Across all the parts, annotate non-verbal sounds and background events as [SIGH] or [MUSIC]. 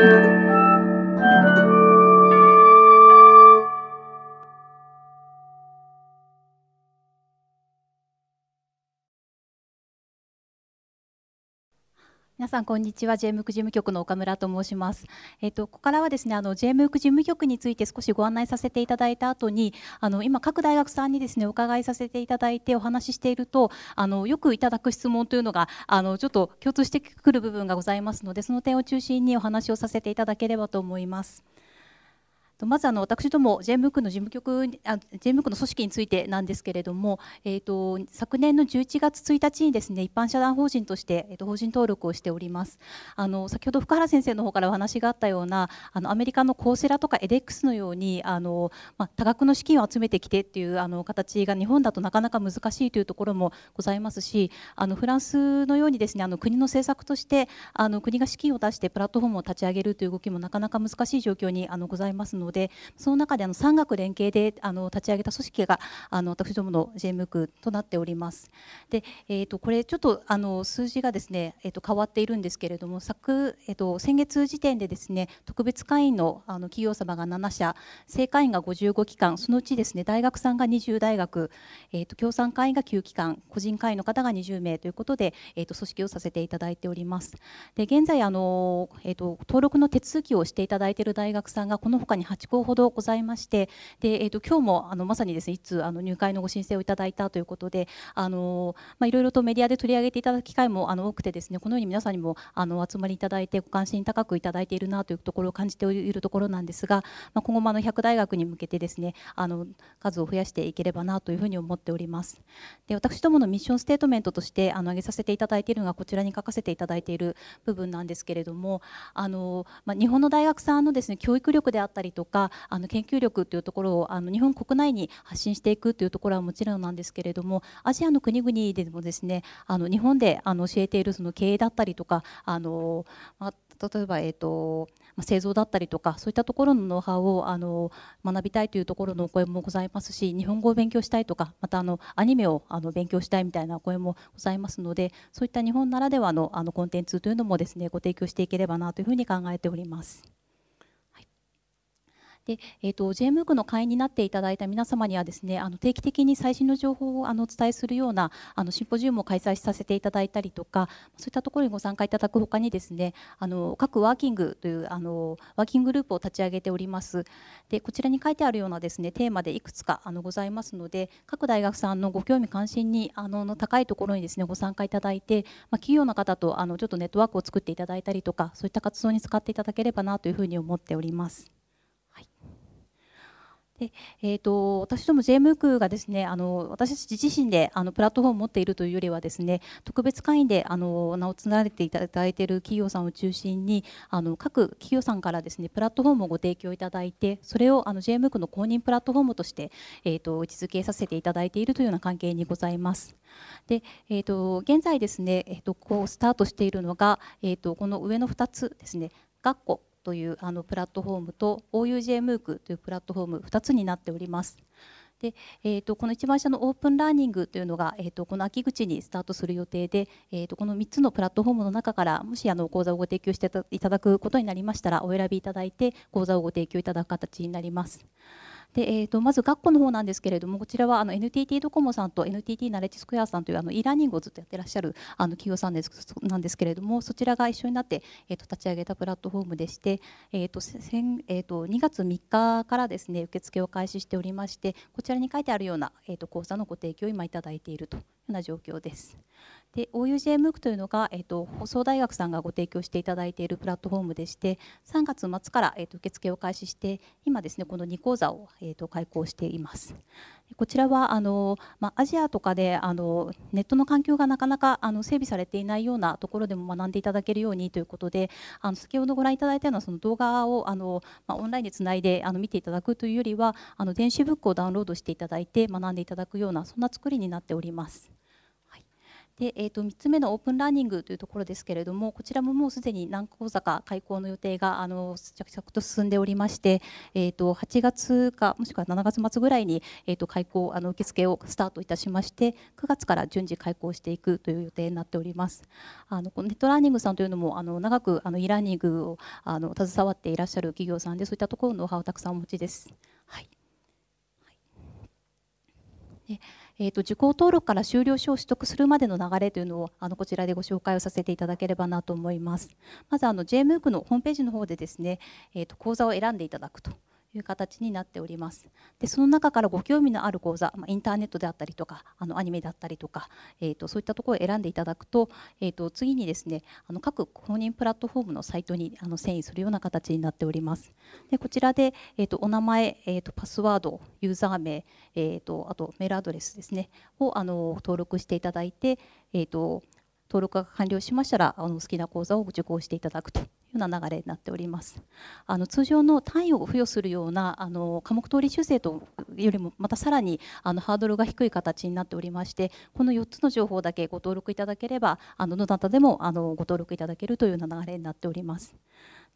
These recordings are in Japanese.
Música 皆さんこんにちは JMUC 事務局の岡村と申します。えっ、とここからはですねあの JMUC 事務局について少しご案内させていただいた後にあの今各大学さんにですねお伺いさせていただいてお話ししているとあのよくいただく質問というのがあのちょっと共通してくる部分がございますのでその点を中心にお話をさせていただければと思います。まずあの私ども JM 区の事務局あ JM 区の組織についてなんですけれども、えーと、昨年の11月1日にですね一般社団法人として、えーと法人登録をしておりますあの先ほど福原先生の方からお話があったようなあのアメリカのコーセラとかエデックスのようにあの、まあ、多額の資金を集めてきてっていうあの形が日本だとなかなか難しいというところもございますしあのフランスのようにですねあの国の政策としてあの国が資金を出してプラットフォームを立ち上げるという動きもなかなか難しい状況にあのございますのでのでその中であの産学連携であの立ち上げた組織があの私どもの JM 区となっております。で、えーと、これちょっとあの数字がですね、えーと、変わっているんですけれども昨、えーと、先月時点でですね特別会員のあの企業様が7社正会員が55機関そのうちですね大学さんが20大学、えー、と共産会員が9機関個人会員の方が20名ということで、えー、と組織をさせていただいております。で現在あの、えー、と登録の手続きをしていただいている大学さんがこの他に8 8校ほどございましてで、えーと、今日もあのまさにですねいつあの入会のご申請をいただいたということであの、まあ、いろいろとメディアで取り上げていただく機会もあの多くてですねこのように皆さんにもあのお集まりいただいてご関心高くいただいているなというところを感じているところなんですが、まあ、今後もあの100大学に向けてですねあの数を増やしていければなというふうに思っております。で私どものミッションステートメントとしてあの挙げさせていただいているのがこちらに書かせていただいている部分なんですけれどもあの、まあ、日本の大学さんのですね教育力であったりととかあの研究力というところをあの日本国内に発信していくというところはもちろんなんですけれどもアジアの国々でもですねあの日本であの教えているその経営だったりとかあの、まあ例えば、えーとま製造だったりとかそういったところのノウハウをあの学びたいというところのお声もございますし日本語を勉強したいとかまたあのアニメをあの勉強したいみたいなお声もございますのでそういった日本ならではのあのコンテンツというのもですねご提供していければなというふうに考えております。で、えーと、JMOOC の会員になっていただいた皆様にはですねあの定期的に最新の情報をあのお伝えするようなあのシンポジウムを開催させていただいたりとかそういったところにご参加いただくほかにですねあの各ワーキングというあのワーキンググループを立ち上げておりますでこちらに書いてあるようなですねテーマでいくつかあのございますので各大学さんのご興味関心にあの高いところにですねご参加いただいて、まあ、企業の方とあのちょっとネットワークを作っていただいたりとかそういった活動に使っていただければなというふうに思っております。でえーと、私ども JMOOC がですねあの私たち自身であのプラットフォームを持っているというよりはですね特別会員であの名を連れていただいている企業さんを中心にあの各企業さんからですねプラットフォームをご提供いただいてそれをあの JMOOC の公認プラットフォームとして、えーと、位置づけさせていただいているというような関係にございます。でえーと、と現在ですね、えー、とこうスタートしているのが、えー、とこの上の2つですね。学校というあのプラットフォームと o u j ムークというプラットフォーム2つになっております。でえーと、この一番下のオープンラーニングというのが、えーと、この秋口にスタートする予定で、えーとこの3つのプラットフォームの中からもしあの講座をご提供していただくことになりましたらお選びいただいて講座をご提供いただく形になります。で、えーと、まず学校の方なんですけれどもこちらはあの NTT ドコモさんと NTT ナレッジスクエアさんというあの e ラーニングをずっとやってらっしゃるあの企業さんですなんですけれどもそちらが一緒になって、えーと、立ち上げたプラットフォームでして、えーと先えーと、と2月3日からですね受付を開始しておりましてこちらに書いてあるような、えー、と講座のご提供を今いただいているというような状況です。で OUJMOOC というのが、えっと、放送大学さんがご提供していただいているプラットフォームでして3月末から、えっと、受付を開始して今ですねこの2講座を、えっと、と開講していますこちらはあの、まあ、アジアとかであのネットの環境がなかなかあの整備されていないようなところでも学んでいただけるようにということであの先ほどご覧いただいたようなその動画をあの、まあ、オンラインでつないであの見ていただくというよりはあの電子ブックをダウンロードしていただいて学んでいただくようなそんな作りになっております。で、えー、と3つ目のオープンラーニングというところですけれどもこちらももうすでに南高坂開校の予定があの着々と進んでおりまして、えー、と8月かもしくは7月末ぐらいに、えー、と開校あの受付をスタートいたしまして9月から順次開校していくという予定になっております。あのネットラーニングさんというのもあの長くあの e ラーニングをあの携わっていらっしゃる企業さんでそういったところのノウハウをたくさんお持ちです。はい、はいえーと、受講登録から修了証を取得するまでの流れというのをあのこちらでご紹介をさせていただければなと思います。まずあの JMOOC のホームページの方でですね、えーと講座を選んでいただくと。いう形になっておりますでその中からご興味のある講座、まインターネットであったりとかあのアニメだったりとか、えーと、そういったところを選んでいただくと,、えーと、次にですねあの各公認プラットフォームのサイトにあの遷移するような形になっておりますでこちらで、えーと、とお名前、えー、とパスワードユーザー名、えー、とあとメールアドレスですねをあの登録していただいて、えー、と登録が完了しましたらあの好きな講座を受講していただくというような流れになっております。あの通常の単位を付与するようなあの科目通り修正とよりもまたさらにあのハードルが低い形になっておりましてこの4つの情報だけご登録いただければあのどなたでもあのご登録いただけるというような流れになっております。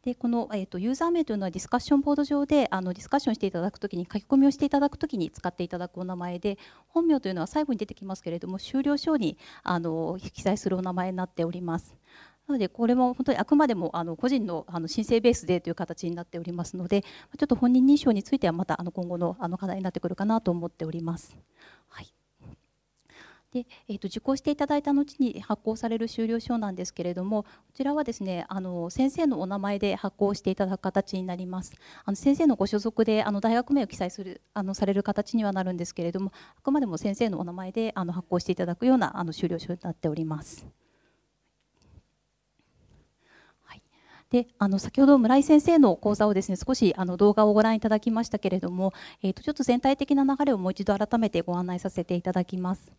でこの、えーと、ユーザー名というのはディスカッションボード上であのディスカッションしていただくときに書き込みをしていただくときに使っていただくお名前で本名というのは最後に出てきますけれども終了証にあの記載するお名前になっております。なのでこれも本当にあくまでもあの個人のあの申請ベースでという形になっておりますのでちょっと本人認証についてはまたあの今後のあの課題になってくるかなと思っております。はいで、えーと、受講していただいた後に発行される修了証なんですけれどもこちらはですねあの先生のお名前で発行していただく形になりますあの先生のご所属であの大学名を記載するあのされる形にはなるんですけれどもあくまでも先生のお名前であの発行していただくようなあの修了証になっております。であの先ほど村井先生の講座をですね少しあの動画をご覧いただきましたけれども、えー、とちょっと全体的な流れをもう一度改めてご案内させていただきます。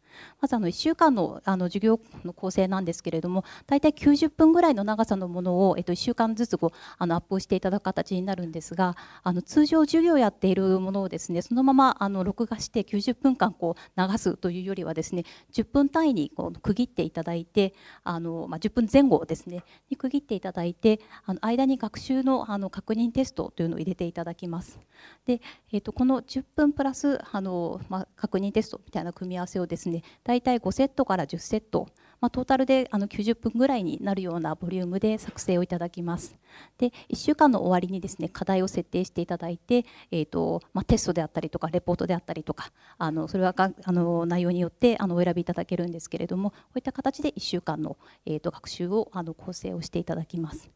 まずあの1週間のあの授業の構成なんですけれども大体90分ぐらいの長さのものを、えっと、1週間ずつこうあのアップをしていただく形になるんですがあの通常授業やっているものをですねそのままあの録画して90分間こう流すというよりはですね10分単位にこう区切っていただいてあの、まあ、10分前後ですねに区切っていただいてあの間に学習のあの確認テストというのを入れていただきます。でえー、とこの10分プラスあの、まあ、確認テストみたいな組み合わせをですね大体5セットから10セット、まあ、トータルであの90分ぐらいになるようなボリュームで作成をいただきます。で1週間の終わりにですね課題を設定していただいて、えーとまあ、テストであったりとかレポートであったりとかあのそれはがあの内容によってあのお選びいただけるんですけれどもこういった形で1週間の、えーと、学習をあの構成をしていただきます。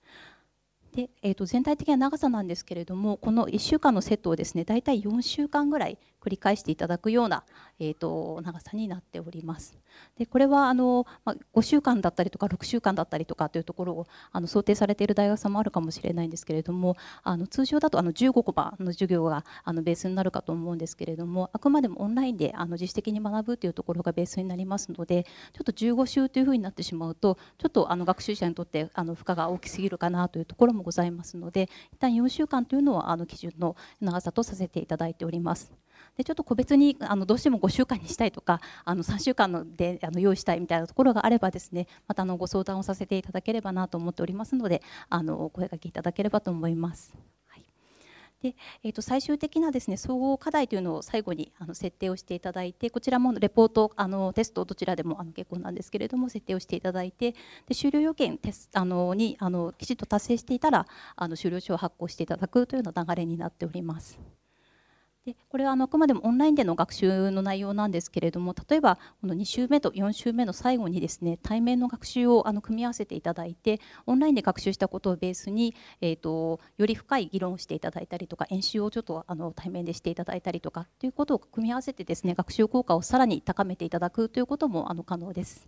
でえーと、と全体的な長さなんですけれどもこの1週間のセットをですね大体4週間ぐらい繰り返していただくような、えーと、長さになっております。でこれはあの、まあ、5週間だったりとか6週間だったりとかというところをあの想定されている大学さんもあるかもしれないんですけれどもあの通常だとあの15コマの授業があのベースになるかと思うんですけれどもあくまでもオンラインであの自主的に学ぶというところがベースになりますのでちょっと15週というふうになってしまうとちょっとあの学習者にとってあの負荷が大きすぎるかなというところもございますので一旦4週間というのをあの基準の長さとさせていただいております。でちょっと個別にあのどうしても5週間にしたいとかあの3週間のであの用意したいみたいなところがあればですねまたあのご相談をさせていただければなと思っておりますのであのお声がけいただければと思います。で、えー、と最終的なですね総合課題というのを最後にあの設定をしていただいてこちらもレポートあのテストどちらでもあの結構なんですけれども設定をしていただいてで終了要件テスあのにあのきちっと達成していたらあの終了書を発行していただくというような流れになっております。でこれはあのあくまでもオンラインでの学習の内容なんですけれども例えばこの2週目と4週目の最後にですね対面の学習をあの組み合わせていただいてオンラインで学習したことをベースに、えーと、より深い議論をしていただいたりとか演習をちょっとあの対面でしていただいたりとかということを組み合わせてですね学習効果をさらに高めていただくということもあの可能です。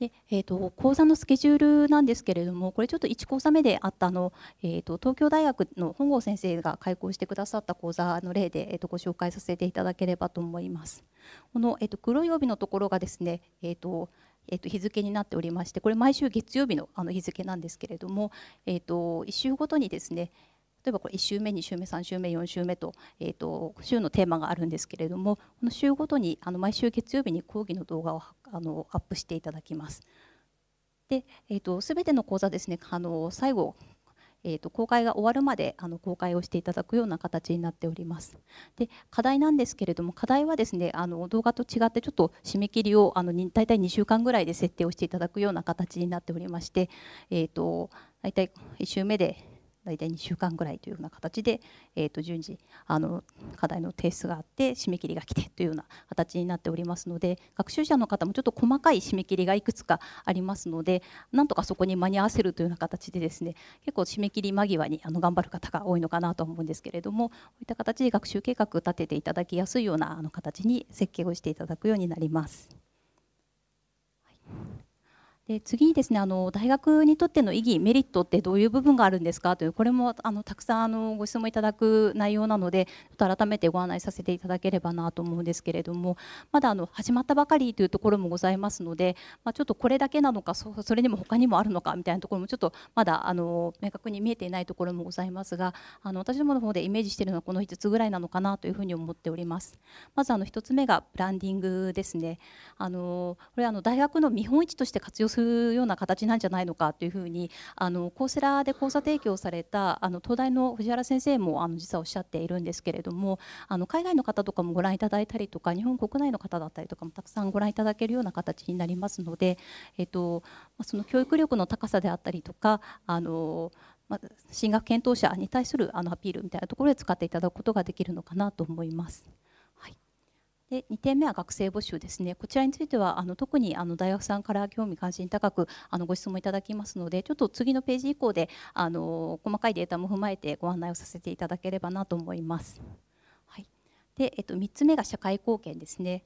でえーと、講座のスケジュールなんですけれどもこれちょっと1講座目であったの、えーと、東京大学の本郷先生が開講してくださった講座の例で、えーと、ご紹介させていただければと思います。この、えー、と黒曜日のところがですね、えーとえー、と日付になっておりましてこれ毎週月曜日のあの日付なんですけれども、えー、と1週ごとにですね例えばこれ1週目2週目3週目4週目と,、えーと、週のテーマがあるんですけれどもこの週ごとにあの毎週月曜日に講義の動画をあのアップしていただきます。で、えーと、全ての講座ですねあの最後えーと、公開が終わるまであの公開をしていただくような形になっております。で課題なんですけれども課題はですねあの動画と違ってちょっと締め切りをあの大体2週間ぐらいで設定をしていただくような形になっておりまして、えーと、と大体1週目で大体2週間ぐらいというような形で、えー、と順次あの課題の提出があって締め切りが来てというような形になっておりますので学習者の方もちょっと細かい締め切りがいくつかありますのでなんとかそこに間に合わせるというような形でですね結構締め切り間際にあの頑張る方が多いのかなと思うんですけれどもこういった形で学習計画を立てていただきやすいようなあの形に設計をしていただくようになります。で次にですねあの大学にとっての意義メリットってどういう部分があるんですかというこれもあのたくさんあのご質問いただく内容なのでちょっと改めてご案内させていただければなと思うんですけれどもまだあの始まったばかりというところもございますので、まあ、ちょっとこれだけなのかそれにも他にもあるのかみたいなところもちょっとまだあの明確に見えていないところもございますがあの私どもの方でイメージしているのはこの5つぐらいなのかなというふうに思っております。まずあの1つ目がブランディングですねあのこれあの大学の見本市として活用するような形なんじゃないのかというふうにあのコースラで講座提供されたあの東大の藤原先生もあの実はおっしゃっているんですけれどもあの海外の方とかもご覧いただいたりとか日本国内の方だったりとかもたくさんご覧いただけるような形になりますので、えっと、その教育力の高さであったりとかあのまあ、進学検討者に対するあのアピールみたいなところで使っていただくことができるのかなと思います。で2点目は学生募集ですね、こちらについてはあの特にあの大学さんから興味関心高くあのご質問いただきますので、ちょっと次のページ以降であの細かいデータも踏まえてご案内をさせていただければなと思います。はい、でえっと、3つ目が社会貢献ですね。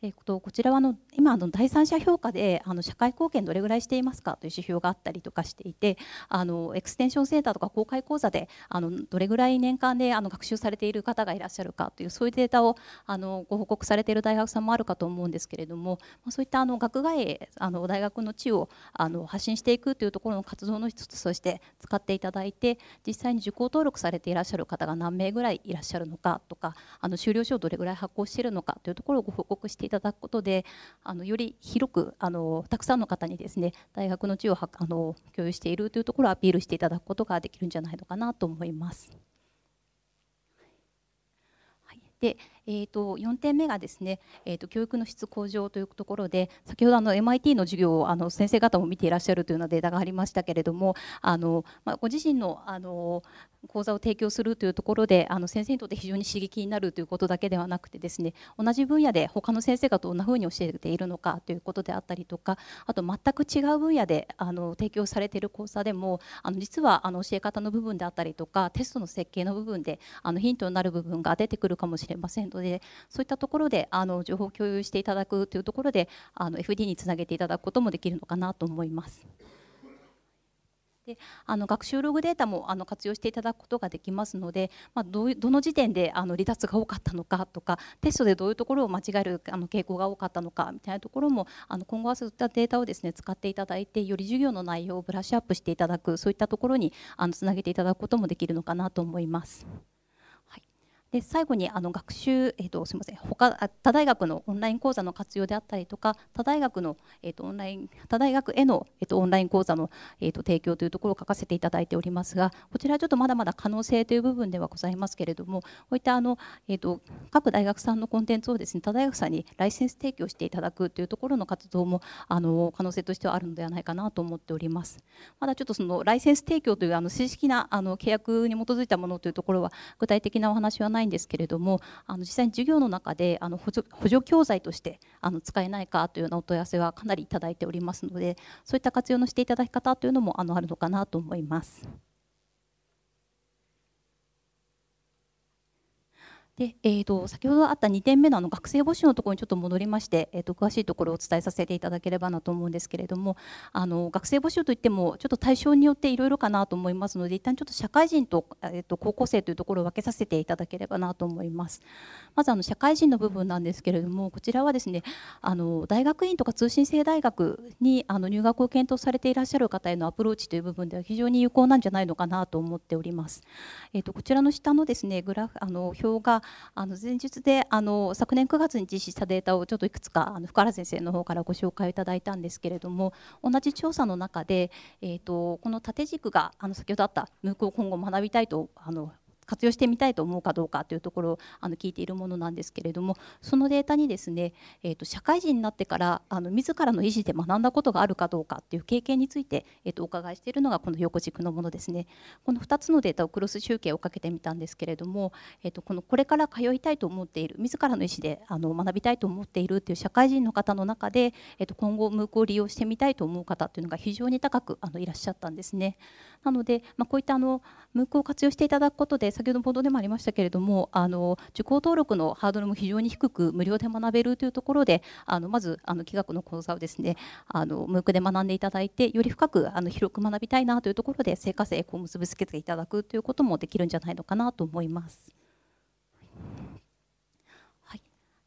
えー、とこちらはの今の第三者評価であの社会貢献どれぐらいしていますかという指標があったりとかしていてあのエクステンションセンターとか公開講座であのどれぐらい年間であの学習されている方がいらっしゃるかというそういうデータをあのご報告されている大学さんもあるかと思うんですけれどもそういったあの学外へあの大学の地をあの発信していくというところの活動の一つとして使っていただいて実際に受講登録されていらっしゃる方が何名ぐらいいらっしゃるのかとかあの修了証をどれぐらい発行しているのかというところをご報告していただくことであのより広くあのたくさんの方にですね大学の地をあの共有しているというところをアピールしていただくことができるんじゃないのかなと思います。はい、でえーと、4点目がですね、えーと、教育の質向上というところで先ほどあの MIT の授業をあの先生方も見ていらっしゃるというようなデータがありましたけれどもあの、まあ、ご自身のあの講座を提供するというところであの先生にとって非常に刺激になるということだけではなくてですね同じ分野で他の先生がどんなふうに教えているのかということであったりとかあと全く違う分野であの提供されている講座でもあの実はあの教え方の部分であったりとかテストの設計の部分であのヒントになる部分が出てくるかもしれませんのことでそういったところであの情報を共有していただくというところであの FD につなげていただくこともできるのかなと思います。であの学習ログデータもあの活用していただくことができますので、まあ、どどの時点であの離脱が多かったのかとかテストでどういうところを間違えるあの傾向が多かったのかみたいなところもあの今後はそういったデータをですね使っていただいてより授業の内容をブラッシュアップしていただくそういったところにあのつなげていただくこともできるのかなと思います。で最後にあの学習、えーと、すみません他他大学のオンライン講座の活用であったりとか他大学の、えーと、オンライン他大学への、えーと、オンライン講座の、えー、と提供というところを書かせていただいておりますがこちらはちょっとまだまだ可能性という部分ではございますけれどもこういったあの、えー、と各大学さんのコンテンツをですね他大学さんにライセンス提供していただくというところの活動もあの可能性としてはあるのではないかなと思っております。まだちょっとそのライセンス提供というあの正式なあの契約に基づいたものというところは具体的なお話はないんですけれどもあの実際に授業の中であの補助補助教材としてあの使えないかというようなお問い合わせはかなりいただいておりますのでそういった活用のしていただき方というのもあのあるのかなと思います。でえーと、先ほどあった2点目のあの学生募集のところにちょっと戻りまして、えーと、詳しいところをお伝えさせていただければなと思うんですけれどもあの学生募集といってもちょっと対象によっていろいろかなと思いますので一旦ちょっと社会人と,、えーと、高校生というところを分けさせていただければなと思いますまずあの社会人の部分なんですけれどもこちらはですねあの大学院とか通信制大学にあの入学を検討されていらっしゃる方へのアプローチという部分では非常に有効なんじゃないのかなと思っております。えー、とこちらの下のですねグラフあの表があの前述であの昨年9月に実施したデータをちょっといくつかあの福原先生の方からご紹介いただいたんですけれども同じ調査の中で、えーと、この縦軸があの先ほどあった MOOC を今後学びたいとあの活用してみたいと思うかどうかというところをあの聞いているものなんですけれどもそのデータにですね、えー、と社会人になってからあの自らの意思で学んだことがあるかどうかっていう経験について、えー、とお伺いしているのがこの横軸のものですねこの2つのデータをクロス集計をかけてみたんですけれども、えー、とこのこれから通いたいと思っている自らの意思であの学びたいと思っているっていう社会人の方の中で、えー、と今後ムークを利用してみたいと思う方というのが非常に高くあのいらっしゃったんですね。なので、まあ、こういったあのムークを活用していただくことで先ほど冒頭でもありましたけれどもあの受講登録のハードルも非常に低く無料で学べるというところであのまずあの企学の講座をですねあの MOOC で学んでいただいてより深くあの広く学びたいなというところで成果へを結びつけていただくということもできるんじゃないのかなと思います。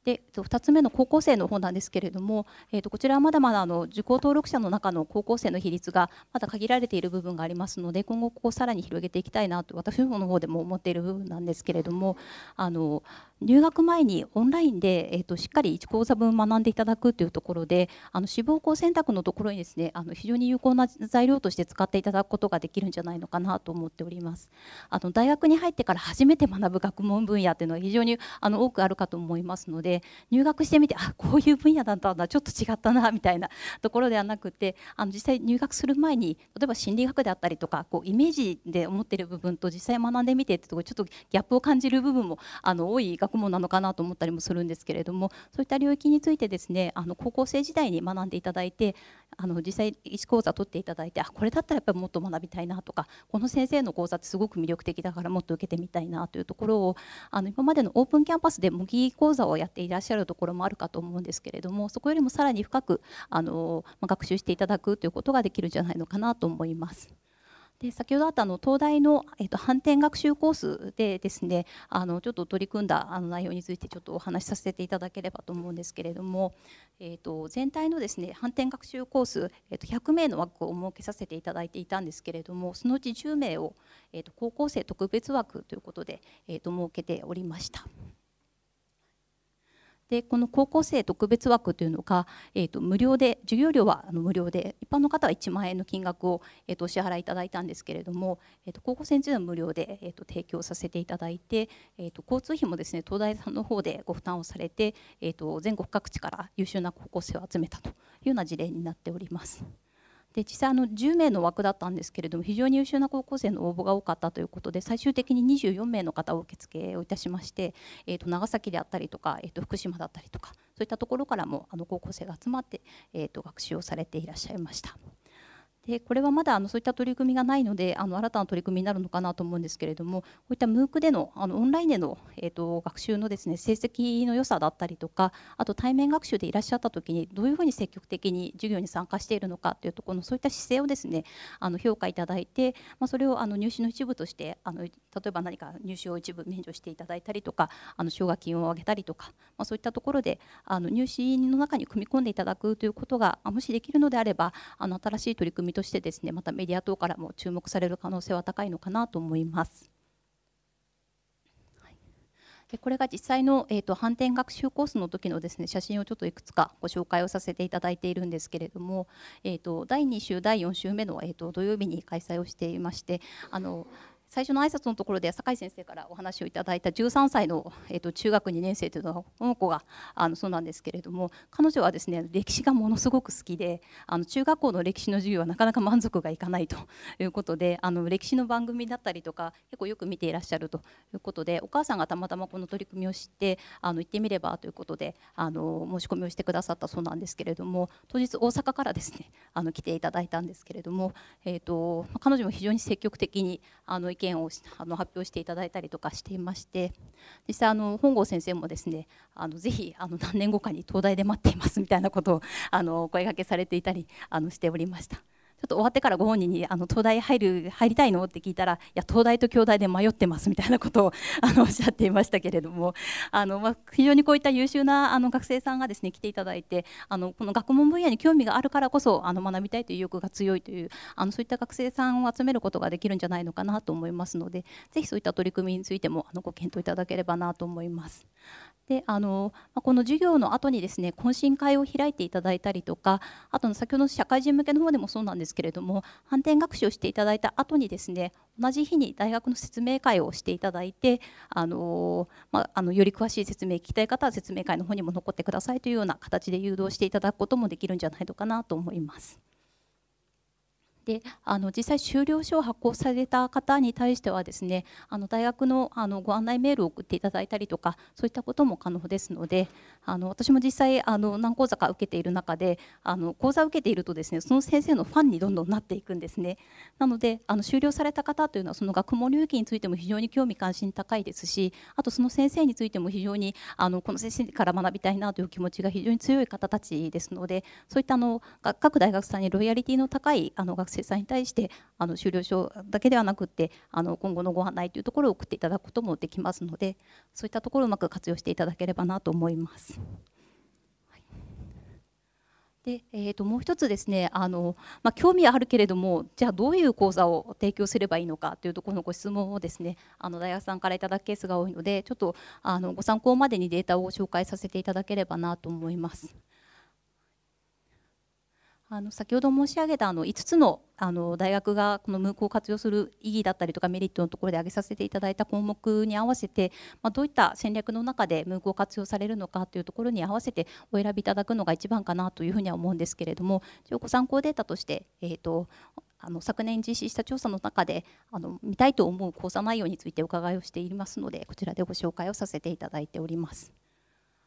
で2つ目の高校生の方なんですけれども、えー、とこちらはまだまだあの受講登録者の中の高校生の比率がまだ限られている部分がありますので今後ここをさらに広げていきたいなと私の方でも思っている部分なんですけれどもあの入学前にオンラインで、えー、としっかり1講座分学んでいただくというところであの志望校選択のところにですねあの非常に有効な材料として使っていただくことができるんじゃないのかなと思っております。あの大学に入ってから初めて学ぶ学問分野というのは非常にあの多くあるかと思いますのでで入学してみてあこういう分野だったんだちょっと違ったなみたいな [LAUGHS] ところではなくてあの実際入学する前に例えば心理学であったりとかこうイメージで思ってる部分と実際学んでみてってところちょっとギャップを感じる部分もあの多い学問なのかなと思ったりもするんですけれどもそういった領域についてですねあの高校生時代に学んでいただいてあの実際1講座取っていただいてあこれだったらやっぱりもっと学びたいなとかこの先生の講座ってすごく魅力的だからもっと受けてみたいなというところをあの今までのオープンキャンパスで模擬講座をやっていらっしゃるところもあるかと思うんですけれどもそこよりもさらに深くあの、ま学習していただくということができるんじゃないのかなと思います。で先ほどあったあの東大の、えっと、反転学習コースでですねあのちょっと取り組んだあの内容についてちょっとお話しさせていただければと思うんですけれども、えっと、全体のですね反転学習コース、えっと、100名の枠を設けさせていただいていたんですけれどもそのうち10名を、えっと、高校生特別枠ということで、えっと、設けておりました。でこの高校生特別枠というのが、えーと、無料で授業料はあの無料で一般の方は1万円の金額を、えーと、お支払いいただいたんですけれども、えーと、と高校生については無料で、えー、と提供させていただいて、えー、と交通費もですね東大さんの方でご負担をされて、えー、と全国各地から優秀な高校生を集めたというような事例になっております。で実際あの10名の枠だったんですけれども非常に優秀な高校生の応募が多かったということで最終的に24名の方を受付をいたしまして、えー、と長崎であったりとか、えー、と福島だったりとかそういったところからもあの高校生が集まって、えー、と学習をされていらっしゃいました。でこれはまだあのそういった取り組みがないのであの新たな取り組みになるのかなと思うんですけれどもこういった MOOC でのあのオンラインでの、えーと、学習のです、ね、成績の良さだったりとかあと対面学習でいらっしゃった時にどういうふうに積極的に授業に参加しているのかというところのそういった姿勢をですねあの評価いただいて、まあ、それをあの入試の一部としてあの例えば何か入試を一部免除していただいたりとかあの奨学金を上げたりとか、まあ、そういったところであの入試の中に組み込んでいただくということがもしできるのであればあの新しい取り組みみとしてですねまたメディア等からも注目される可能性は高いのかなと思います。でこれが実際の、えーと、反転学習コースの時のですね写真をちょっといくつかご紹介をさせていただいているんですけれども、えーと、第2週第4週目の、えーと土曜日に開催をしていましてあの最初の挨拶のところで酒井先生からお話をいただいた13歳の、えー、と中学2年生というのはこの子があのそうなんですけれども彼女はですね歴史がものすごく好きであの中学校の歴史の授業はなかなか満足がいかないということであの歴史の番組だったりとか結構よく見ていらっしゃるということでお母さんがたまたまこの取り組みを知ってあの行ってみればということであの申し込みをしてくださったそうなんですけれども当日大阪からですねあの来ていただいたんですけれども、えーと、彼女も非常に積極的にあの見をあの発表していただいたりとかしていまして実際あの本郷先生もですねあのぜひあの何年後かに東大で待っていますみたいなことをあのお声がけされていたりあのしておりました。ょっと終わってからご本人にあの東大入る入りたいのって聞いたらいや東大と京大で迷ってますみたいなことをあのおっしゃっていましたけれども [LAUGHS] あの、まあ、非常にこういった優秀なあの学生さんがですね来ていただいてあのこの学問分野に興味があるからこそあの学びたいという意欲が強いというあのそういった学生さんを集めることができるんじゃないのかなと思いますのでぜひそういった取り組みについてもあのご検討いただければなと思います。であのこの授業の後にですね懇親会を開いていただいたりとかあとの先ほどの社会人向けの方でもそうなんですけれども反転学習をしていただいた後にですね同じ日に大学の説明会をしていただいてあの、まあ、あのより詳しい説明聞きたい方は説明会の方にも残ってくださいというような形で誘導していただくこともできるんじゃないのかなと思います。であの実際、修了証を発行された方に対してはですねあの大学のあのご案内メールを送っていただいたりとかそういったことも可能ですのであの私も実際、あの何講座か受けている中であの講座を受けているとですねその先生のファンにどんどんなっていくんですね。なのであの修了された方というのはその学問領域についても非常に興味関心高いですしあとその先生についても非常にあのこの先生から学びたいなという気持ちが非常に強い方たちですのでそういったあの各大学さんにロイヤリティの高いあの学生さんに対してあの修了証だけではなくってあの今後のご案内というところを送っていただくこともできますのでそういったところをうまく活用していただければなと思います。で、えー、ともう1つですねあの、まあ、興味はあるけれどもじゃあどういう講座を提供すればいいのかというところのご質問をですねあの大学さんからいただくケースが多いのでちょっとあのご参考までにデータを紹介させていただければなと思います。あの先ほど申し上げたあの5つのあの大学がこのムークを活用する意義だったりとかメリットのところで挙げさせていただいた項目に合わせて、まどういった戦略の中でムークを活用されるのかというところに合わせてお選びいただくのが一番かなというふうには思うんですけれども一応ご参考データとして、えーとあの昨年実施した調査の中であの見たいと思う講座内容についてお伺いをしていますのでこちらでご紹介をさせていただいております。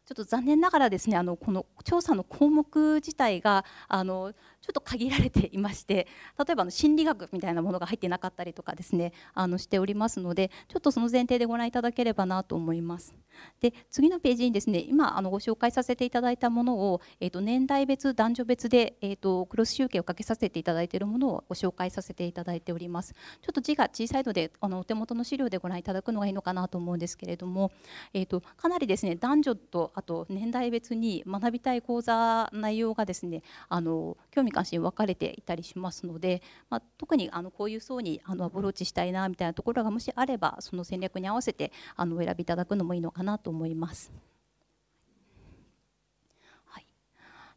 ちょっと残念ながらですねあのこの調査の項目自体があのちょっと限られていまして例えばの心理学みたいなものが入ってなかったりとかですねあのしておりますのでちょっとその前提でご覧いただければなと思います。で次のページにですね今あのご紹介させていただいたものを、えー、と年代別男女別で、えー、とクロス集計をかけさせていただいているものをご紹介させていただいております。ちょっと字が小さいのであのお手元の資料でご覧いただくのがいいのかなと思うんですけれども、えー、とかなりですね男女とあと年代別に学びたい講座内容がですねあの興味関心分かれていたりしますので、まあ、特にあのこういう層にあのアプローチしたいなみたいなところがもしあればその戦略に合わせてあのお選びいただくのもいいのかなと思います。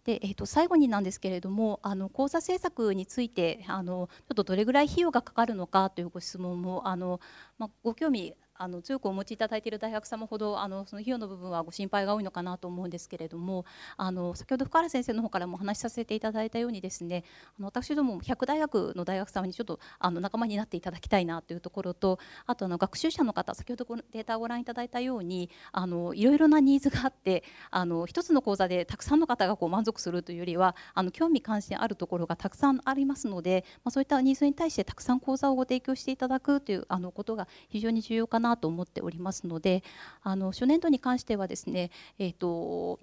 で、えー、と最後になんですけれどもあの講座政策についてあのちょっとどれぐらい費用がかかるのかというご質問もあの、まあ、ご興味あの強くお持ちいただいている大学様ほどあのその費用の部分はご心配が多いのかなと思うんですけれどもあの先ほど福原先生の方からもお話しさせていただいたようにですねあの私ども100大学の大学様にちょっとあの仲間になっていただきたいなというところとあとあの学習者の方先ほどデータをご覧いただいたようにあのいろいろなニーズがあってあの1つの講座でたくさんの方がこう満足するというよりはあの興味関心あるところがたくさんありますので、まあ、そういったニーズに対してたくさん講座をご提供していただくというあのことが非常に重要かななと思っておりますのであの初年度に関してはですね、えーと、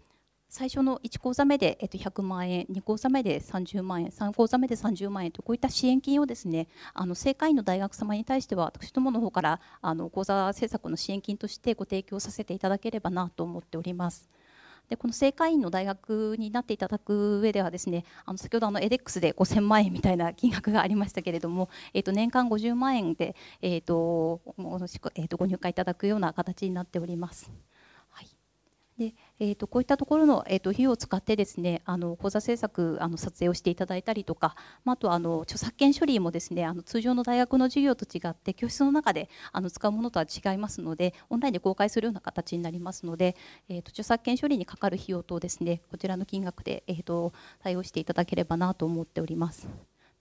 最初の1口座目で、えと100万円2口座目で30万円3口座目で30万円とこういった支援金をですねあの正会員の大学様に対しては私どもの方からあの口座政策の支援金としてご提供させていただければなと思っております。でこの正会員の大学になっていただく上ではですねあの先ほどあのエデックスで5000万円みたいな金額がありましたけれども、えー、と年間50万円で、えーとえー、とご入会いただくような形になっております。はい、でえーと、こういったところの、えーと、費用を使ってですねあの講座制作あの撮影をしていただいたりとか、まあ、あとあの著作権処理もですねあの通常の大学の授業と違って教室の中であの使うものとは違いますのでオンラインで公開するような形になりますので、えーと、と著作権処理にかかる費用とですねこちらの金額で、えー、と対応していただければなと思っております。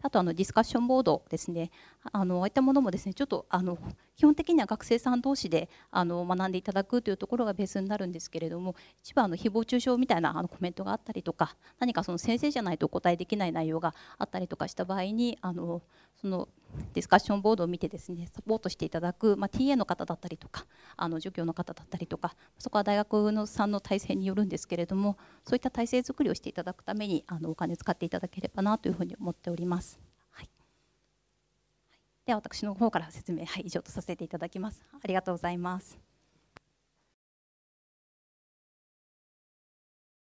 あとあのディスカッションボードですねあのああいったものもですねちょっとあの基本的には学生さん同士であの学んでいただくというところがベースになるんですけれども一番あの誹謗中傷みたいなあのコメントがあったりとか何かその先生じゃないとお答えできない内容があったりとかした場合にあのそのディスカッションボードを見てですねサポートしていただく、まあ、TA の方だったりとかあの助教の方だったりとかそこは大学のさんの体制によるんですけれどもそういった体制づくりをしていただくためにあのお金を使っていただければなというふうに思っております。はい、では私の方から説明、はい、以上とさせていただきます。ありがとうございます。